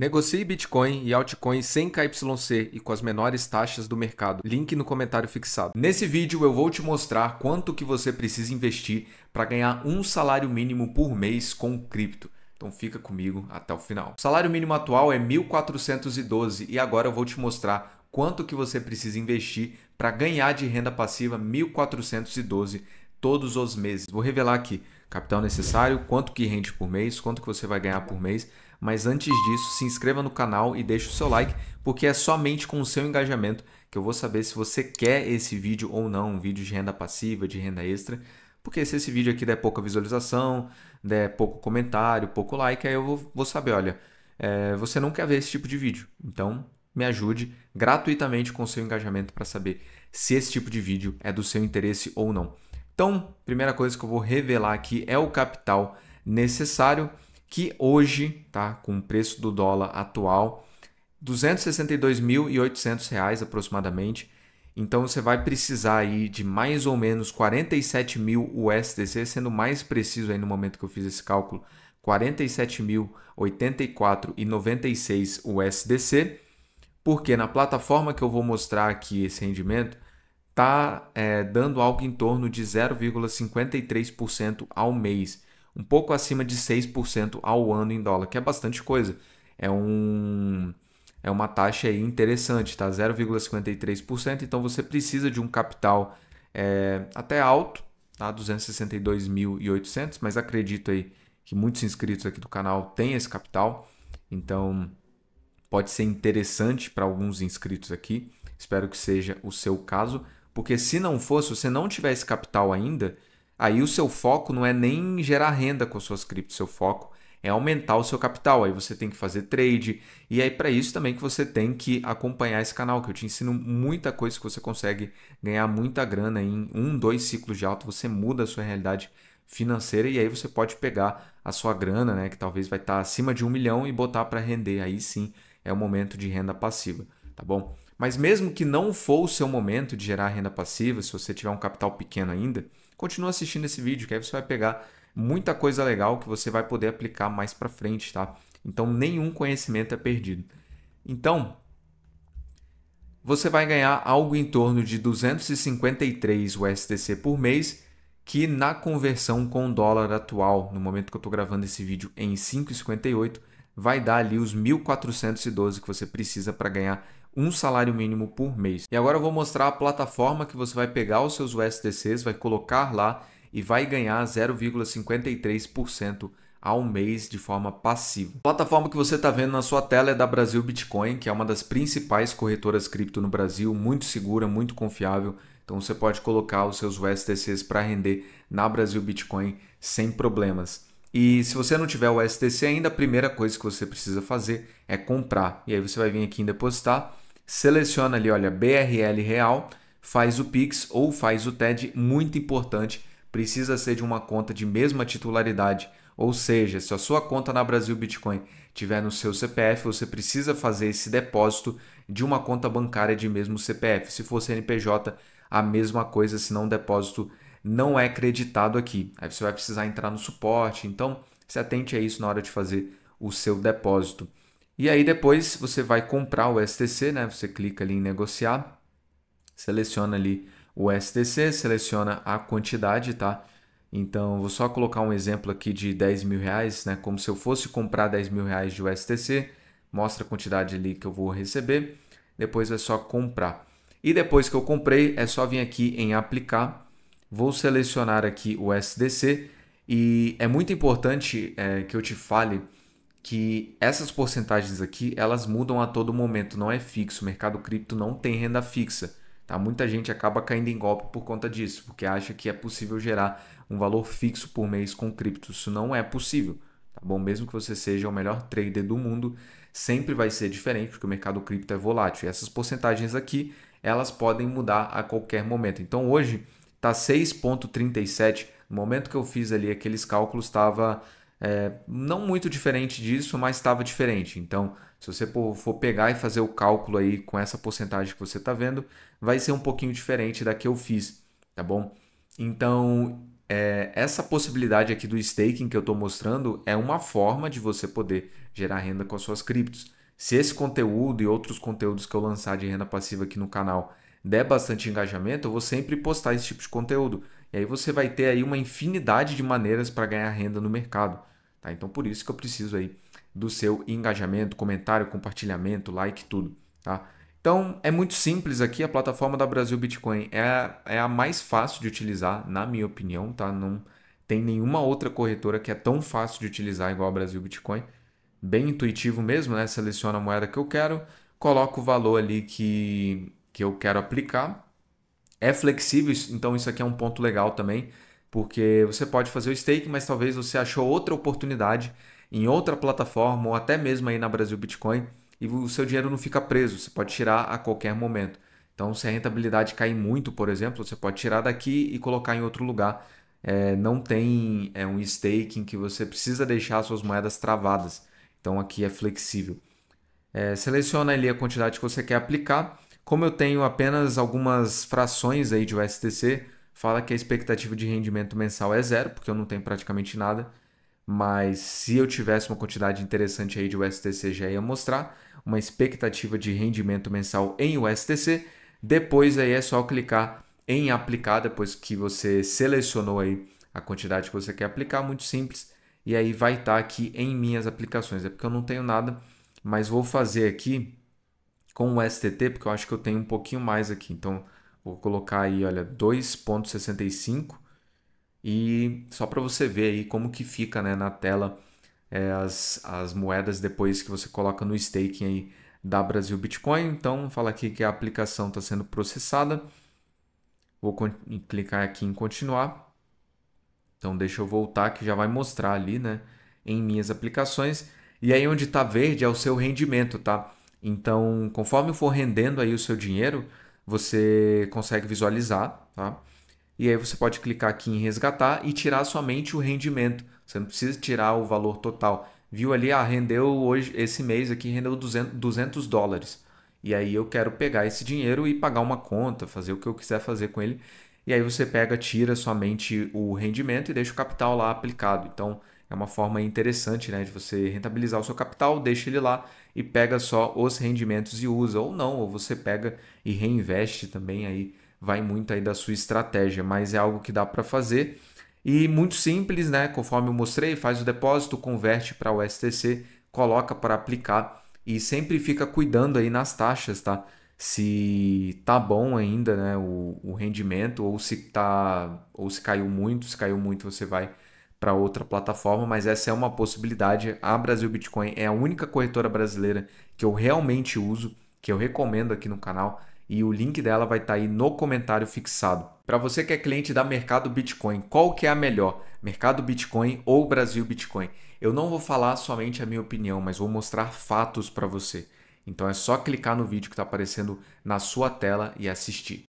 Negocie Bitcoin e altcoins sem KYC e com as menores taxas do mercado. Link no comentário fixado. Nesse vídeo eu vou te mostrar quanto que você precisa investir para ganhar um salário mínimo por mês com cripto. Então fica comigo até o final. O salário mínimo atual é 1.412 e agora eu vou te mostrar quanto que você precisa investir para ganhar de renda passiva 1.412 todos os meses. Vou revelar aqui capital necessário, quanto que rende por mês, quanto que você vai ganhar por mês mas antes disso, se inscreva no canal e deixe o seu like, porque é somente com o seu engajamento que eu vou saber se você quer esse vídeo ou não, um vídeo de renda passiva, de renda extra. Porque se esse vídeo aqui der pouca visualização, der pouco comentário, pouco like, aí eu vou, vou saber, olha, é, você não quer ver esse tipo de vídeo. Então, me ajude gratuitamente com o seu engajamento para saber se esse tipo de vídeo é do seu interesse ou não. Então, primeira coisa que eu vou revelar aqui é o capital necessário que hoje, tá, com o preço do dólar atual, R$ 262.800 aproximadamente. Então você vai precisar aí de mais ou menos 47 mil USDC, sendo mais preciso aí no momento que eu fiz esse cálculo, 47.084,96 USDC, porque na plataforma que eu vou mostrar aqui esse rendimento tá é, dando algo em torno de 0,53% ao mês um pouco acima de 6% ao ano em dólar, que é bastante coisa. É um é uma taxa aí interessante, tá? 0,53%. Então você precisa de um capital é, até alto, tá? 262.800, mas acredito aí que muitos inscritos aqui do canal têm esse capital. Então pode ser interessante para alguns inscritos aqui. Espero que seja o seu caso, porque se não fosse, você não tivesse capital ainda, aí o seu foco não é nem gerar renda com suas criptos, seu foco é aumentar o seu capital. Aí você tem que fazer trade e aí é para isso também que você tem que acompanhar esse canal, que eu te ensino muita coisa que você consegue ganhar muita grana em um, dois ciclos de alta, você muda a sua realidade financeira e aí você pode pegar a sua grana, né, que talvez vai estar acima de um milhão e botar para render. Aí sim é o momento de renda passiva, tá bom? Mas mesmo que não for o seu momento de gerar renda passiva, se você tiver um capital pequeno ainda, continue assistindo esse vídeo, que aí você vai pegar muita coisa legal que você vai poder aplicar mais para frente, tá? Então nenhum conhecimento é perdido. Então, você vai ganhar algo em torno de 253 USDC por mês, que na conversão com o dólar atual, no momento que eu estou gravando esse vídeo em 5,58, vai dar ali os 1.412 que você precisa para ganhar um salário mínimo por mês. E agora eu vou mostrar a plataforma que você vai pegar os seus USDCs, vai colocar lá e vai ganhar 0,53% ao mês de forma passiva. A plataforma que você está vendo na sua tela é da Brasil Bitcoin, que é uma das principais corretoras cripto no Brasil, muito segura, muito confiável. Então você pode colocar os seus USDCs para render na Brasil Bitcoin sem problemas. E se você não tiver o STC ainda, a primeira coisa que você precisa fazer é comprar. E aí você vai vir aqui em depositar seleciona ali, olha, BRL real, faz o Pix ou faz o TED, muito importante, precisa ser de uma conta de mesma titularidade, ou seja, se a sua conta na Brasil Bitcoin tiver no seu CPF, você precisa fazer esse depósito de uma conta bancária de mesmo CPF. Se for CNPJ, a mesma coisa, senão o depósito não é creditado aqui. Aí você vai precisar entrar no suporte, então se atente a isso na hora de fazer o seu depósito. E aí depois você vai comprar o STC, né? Você clica ali em negociar, seleciona ali o STC, seleciona a quantidade, tá? Então, vou só colocar um exemplo aqui de 10 mil reais, né? Como se eu fosse comprar 10 mil reais de USTC, mostra a quantidade ali que eu vou receber, depois é só comprar. E depois que eu comprei, é só vir aqui em aplicar, vou selecionar aqui o SDC e é muito importante é, que eu te fale que essas porcentagens aqui, elas mudam a todo momento, não é fixo. O mercado cripto não tem renda fixa. Tá? Muita gente acaba caindo em golpe por conta disso, porque acha que é possível gerar um valor fixo por mês com cripto. Isso não é possível. Tá bom? Mesmo que você seja o melhor trader do mundo, sempre vai ser diferente, porque o mercado cripto é volátil. E essas porcentagens aqui, elas podem mudar a qualquer momento. Então hoje está 6,37. No momento que eu fiz ali aqueles cálculos, estava é, não muito diferente disso, mas estava diferente. Então, se você for pegar e fazer o cálculo aí com essa porcentagem que você está vendo, vai ser um pouquinho diferente da que eu fiz, tá bom? Então, é, essa possibilidade aqui do staking que eu estou mostrando é uma forma de você poder gerar renda com as suas criptos. Se esse conteúdo e outros conteúdos que eu lançar de renda passiva aqui no canal der bastante engajamento, eu vou sempre postar esse tipo de conteúdo. E aí você vai ter aí uma infinidade de maneiras para ganhar renda no mercado. Tá? Então por isso que eu preciso aí do seu engajamento, comentário, compartilhamento, like, tudo. Tá? Então é muito simples aqui, a plataforma da Brasil Bitcoin é, a, é a mais fácil de utilizar, na minha opinião, tá? Não tem nenhuma outra corretora que é tão fácil de utilizar igual a Brasil Bitcoin. Bem intuitivo mesmo, né? Seleciona a moeda que eu quero, coloca o valor ali que, que eu quero aplicar. É flexível, então isso aqui é um ponto legal também porque você pode fazer o stake, mas talvez você achou outra oportunidade em outra plataforma ou até mesmo aí na Brasil Bitcoin e o seu dinheiro não fica preso, você pode tirar a qualquer momento. Então, se a rentabilidade cair muito, por exemplo, você pode tirar daqui e colocar em outro lugar. É, não tem é, um staking que você precisa deixar suas moedas travadas. Então, aqui é flexível. É, seleciona ali a quantidade que você quer aplicar. Como eu tenho apenas algumas frações aí de USDC, fala que a expectativa de rendimento mensal é zero, porque eu não tenho praticamente nada. Mas se eu tivesse uma quantidade interessante aí de USTC, já ia mostrar uma expectativa de rendimento mensal em USTC. Depois aí é só clicar em aplicar, depois que você selecionou aí a quantidade que você quer aplicar, muito simples. E aí vai estar tá aqui em minhas aplicações. É porque eu não tenho nada, mas vou fazer aqui com o STT, porque eu acho que eu tenho um pouquinho mais aqui. Então, Vou colocar aí, olha, 2.65 e só para você ver aí como que fica né, na tela é, as, as moedas depois que você coloca no staking aí da Brasil Bitcoin. Então, fala aqui que a aplicação está sendo processada. Vou clicar aqui em continuar. Então, deixa eu voltar que já vai mostrar ali, né? Em minhas aplicações. E aí, onde está verde é o seu rendimento, tá? Então, conforme for rendendo aí o seu dinheiro, você consegue visualizar, tá? E aí você pode clicar aqui em resgatar e tirar somente o rendimento. Você não precisa tirar o valor total. Viu ali, ah, rendeu hoje, esse mês aqui rendeu 200, 200 dólares. E aí eu quero pegar esse dinheiro e pagar uma conta, fazer o que eu quiser fazer com ele. E aí você pega, tira somente o rendimento e deixa o capital lá aplicado. Então, é uma forma interessante né, de você rentabilizar o seu capital, deixa ele lá e pega só os rendimentos e usa, ou não, ou você pega e reinveste também, aí vai muito aí da sua estratégia, mas é algo que dá para fazer. E muito simples, né? Conforme eu mostrei, faz o depósito, converte para o STC, coloca para aplicar e sempre fica cuidando aí nas taxas, tá? Se tá bom ainda, né, o, o rendimento ou se tá ou se caiu muito, se caiu muito você vai para outra plataforma, mas essa é uma possibilidade. A Brasil Bitcoin é a única corretora brasileira que eu realmente uso, que eu recomendo aqui no canal, e o link dela vai estar tá aí no comentário fixado. Para você que é cliente da Mercado Bitcoin, qual que é a melhor? Mercado Bitcoin ou Brasil Bitcoin? Eu não vou falar somente a minha opinião, mas vou mostrar fatos para você. Então é só clicar no vídeo que está aparecendo na sua tela e assistir.